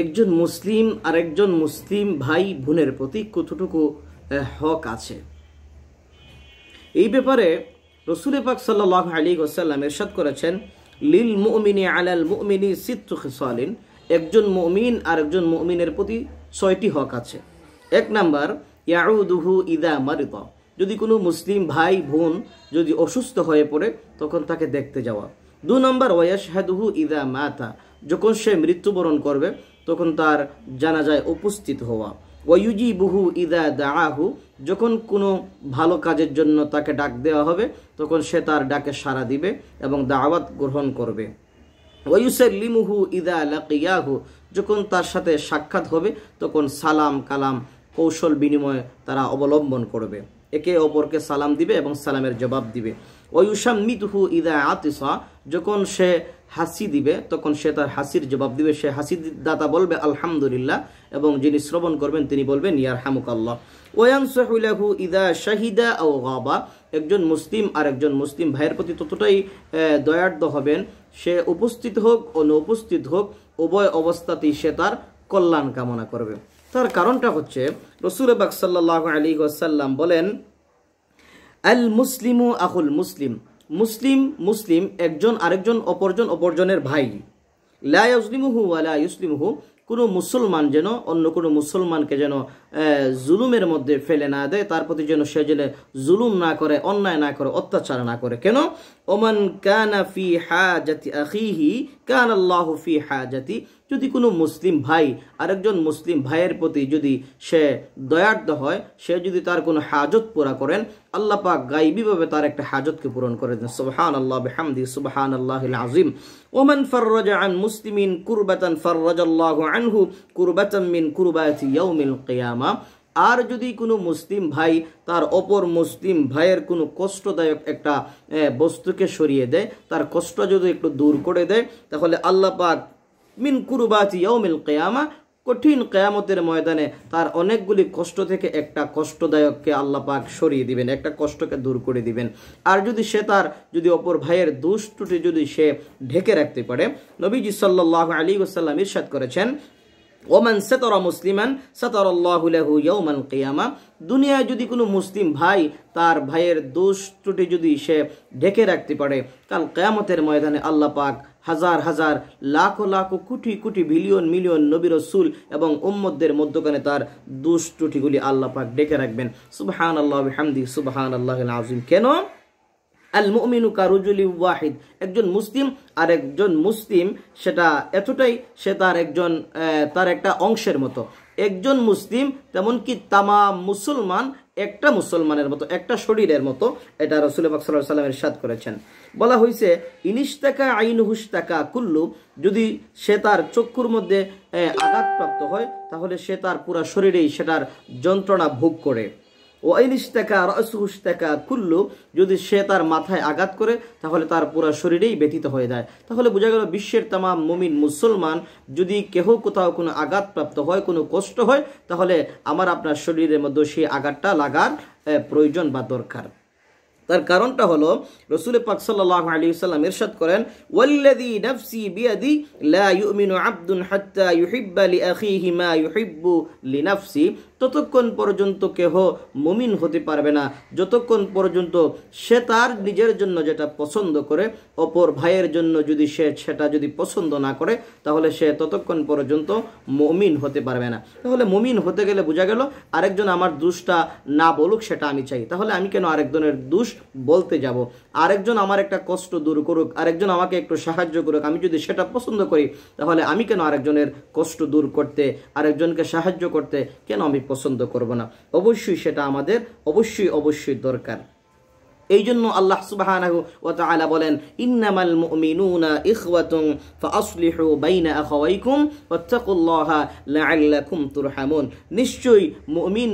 একজন মুসলিম আর একজন মুসলিম ভাই বোনের প্রতি কতটুকু হক আছে এই ব্যাপারে রসুল পাক সাল্লাহ আলী গোসাল্লাম এরশাদ করেছেন লিল মুমিনি আলাল মুমিনি সিত্তু একজন মুমিন আর একজন মুমিনের প্রতি ছয়টি হক আছে এক নাম্বার ইয়ারুদুহু ইদা মারিত যদি কোনো মুসলিম ভাই বোন যদি অসুস্থ হয়ে পড়ে তখন তাকে দেখতে যাওয়া দু নম্বর ওয়াশ হাদুহু ইদা মাতা যখন সে মৃত্যুবরণ করবে তখন তার জানাজায় উপস্থিত হওয়া ওয়ুজি বুহু ইদা দাহু যখন কোনো ভালো কাজের জন্য তাকে ডাক দেওয়া হবে তখন সে তার ডাকে সাড়া দিবে এবং দাওয়াত গ্রহণ করবে ওয়ুসের লিমুহু ইদা লাকিয়াহু যখন তার সাথে সাক্ষাৎ হবে তখন সালাম কালাম কৌশল বিনিময়ে তারা অবলম্বন করবে একে অপরকে সালাম দিবে এবং সালামের জবাব দিবে মিতহু ইদা আতিসা যখন সে হাসি দিবে তখন সে তার হাসির জবাব দিবে সে হাসি দাতা বলবে আলহামদুলিল্লাহ এবং যিনি শ্রবণ করবেন তিনি বলবেন ইয়ার হামুক আল্লাহ সাহু ইদা শাহিদা ও গাবা একজন মুসলিম আর একজন মুসলিম ভাইয়ের প্রতি ততটাই দয়ার্দ হবেন সে উপস্থিত হোক ও অনুপস্থিত হোক উভয় অবস্থাতেই সে তার কল্যাণ কামনা করবে তার কারণটা হচ্ছে রসুল বাক সাল্লাহ আলী সাল্লাম বলেন আল মুসলিমু আহুল মুসলিম মুসলিম মুসলিম একজন আরেকজন অপরজন অপরজনের ভাই লা আলা ওয়া ইউসলিমহু কোনো মুসলমান যেন অন্য কোনো মুসলমানকে যেন জুলুমের মধ্যে ফেলে না দেয় তার প্রতি যেন সে যেন জুলুম না করে অন্যায় না করে অত্যাচার না করে কেন ওমান কানাফি হা জাতি আখিহি কান আল্লাহ ফি হাজাতি যদি কোনো মুসলিম ভাই আরেকজন মুসলিম ভাইয়ের প্রতি যদি সে দয়ার্দ হয় সে যদি তার কোনো হাজত পুরা করেন আল্লাহ পাক গাইবিভাবে তার একটা হাজতকে পূরণ করে দেন সুবহান আল্লাহ বেহামদি সুবহান আল্লাহ আজিম ওমান ফর্রজ আন মুসলিমিন কুরবাতন ফর্রজ আল্লাহ আনহু কুরবাতন মিন কুরবাতি ইয়াউমিল কিয়ামা আর যদি কোনো মুসলিম ভাই তার অপর মুসলিম ভাইয়ের কোনো কষ্টদায়ক একটা বস্তুকে সরিয়ে দেয় তার কষ্ট যদি একটু দূর করে দেয় তাহলে আল্লাহ পাক মিন কুরবাতি ইয়মিল কেয়ামা কঠিন কেয়ামতের ময়দানে তার অনেকগুলি কষ্ট থেকে একটা কষ্টদায়ককে আল্লাহ পাক সরিয়ে দিবেন একটা কষ্টকে দূর করে দিবেন আর যদি সে তার যদি অপর ভাইয়ের দুষ্টুটি যদি সে ঢেকে রাখতে পারে নবীজি সাল্লাহ আলী ওসাল্লাম ইরশাদ করেছেন ওমান সেতরা মুসলিমান আল্লাহ ইয়ৌমান কেয়ামা দুনিয়ায় যদি কোনো মুসলিম ভাই তার ভাইয়ের দোষ ত্রুটি যদি সে ঢেকে রাখতে পারে কাল কেয়ামতের ময়দানে আল্লাহ পাক হাজার হাজার লাখ লাখো কোটি কোটি বিলিয়ন মিলিয়ন নবী রসুল এবং উম্মদদের মধ্যখানে তার দোষ আল্লাহ পাক ডেকে রাখবেন সুবহান আল্লাহ হামদি সুবহান আল্লাহ আজিম কেন আল মুমিনু কারুজুলি ওয়াহিদ একজন মুসলিম আর একজন মুসলিম সেটা এতটাই সে তার একজন তার একটা অংশের মতো একজন মুসলিম তেমনকি তামা মুসলমান একটা মুসলমানের মতো একটা শরীরের মতো এটা রসুল সাল্লামের সাদ করেছেন বলা হয়েছে ইনিশতাকা আইন হুস্তাকা কুল্লু যদি সে তার চক্ষুর মধ্যে আঘাতপ্রাপ্ত হয় তাহলে সে তার পুরা শরীরেই সেটার যন্ত্রণা ভোগ করে ও আইন ইস্তাকা রসুস্তাকা কুল্লু যদি সে তার মাথায় আঘাত করে তাহলে তার পুরো শরীরেই ব্যথিত হয়ে যায় তাহলে বোঝা গেল বিশ্বের তামাম মুমিন মুসলমান যদি কেহ কোথাও কোনো আঘাতপ্রাপ্ত হয় কোনো কষ্ট হয় তাহলে আমার আপনার শরীরের মধ্যে সেই আঘাতটা লাগার প্রয়োজন বা দরকার তার কারণটা হলো রসুল পাক সাল্লাহ আলী সাল্লাম ইরশাদ করেন ওয়াল্লাদি নাফসি বিয়াদি লা ইউমিনু আব্দুন হাত্তা ইউহিব্বা লি আখিহি মা ইউহিব্বু লি নাফসি ততক্ষণ পর্যন্ত কেহ মুমিন হতে পারবে না যতক্ষণ পর্যন্ত সে তার নিজের জন্য যেটা পছন্দ করে অপর ভাইয়ের জন্য যদি সে সেটা যদি পছন্দ না করে তাহলে সে ততক্ষণ পর্যন্ত মমিন হতে পারবে না তাহলে মমিন হতে গেলে বোঝা গেল আরেকজন আমার দুষ্টা না বলুক সেটা আমি চাই তাহলে আমি কেন আরেকজনের দোষ বলতে যাব আরেকজন আমার একটা কষ্ট দূর করুক আরেকজন আমাকে একটু সাহায্য করুক আমি যদি সেটা পছন্দ করি তাহলে আমি কেন আরেকজনের কষ্ট দূর করতে আরেকজনকে সাহায্য করতে কেন আমি পছন্দ করব না অবশ্যই সেটা আমাদের অবশ্যই অবশ্যই দরকার এই জন্য আল্লাহ সুবাহ বলেন ইন্নামাল ইনামালুম ইখওয়াতুন নিশ্চয়ই মমিন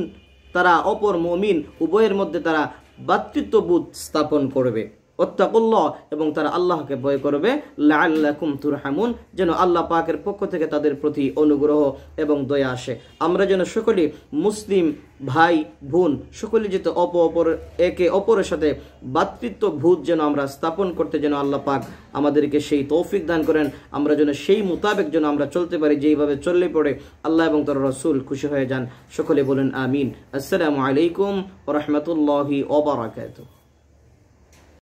তারা অপর মমিন উভয়ের মধ্যে তারা ভ্রাতৃত্ববোধ স্থাপন করবে ওত্তাকুল্লাহ এবং তারা আল্লাহকে ভয় করবে লাল্লাকুম তুরহামুন যেন আল্লাহ পাকের পক্ষ থেকে তাদের প্রতি অনুগ্রহ এবং দয়া আসে আমরা যেন সকলে মুসলিম ভাই বোন সকলে যেতে অপ অপর একে অপরের সাথে বাতৃত্ব ভূত যেন আমরা স্থাপন করতে যেন আল্লাহ পাক আমাদেরকে সেই তৌফিক দান করেন আমরা যেন সেই মোতাবেক যেন আমরা চলতে পারি যেইভাবে চললে পড়ে আল্লাহ এবং তার রসুল খুশি হয়ে যান সকলে বলেন আমিন আসসালামু আলাইকুম রহমতুল্লাহি ওবরাকাতু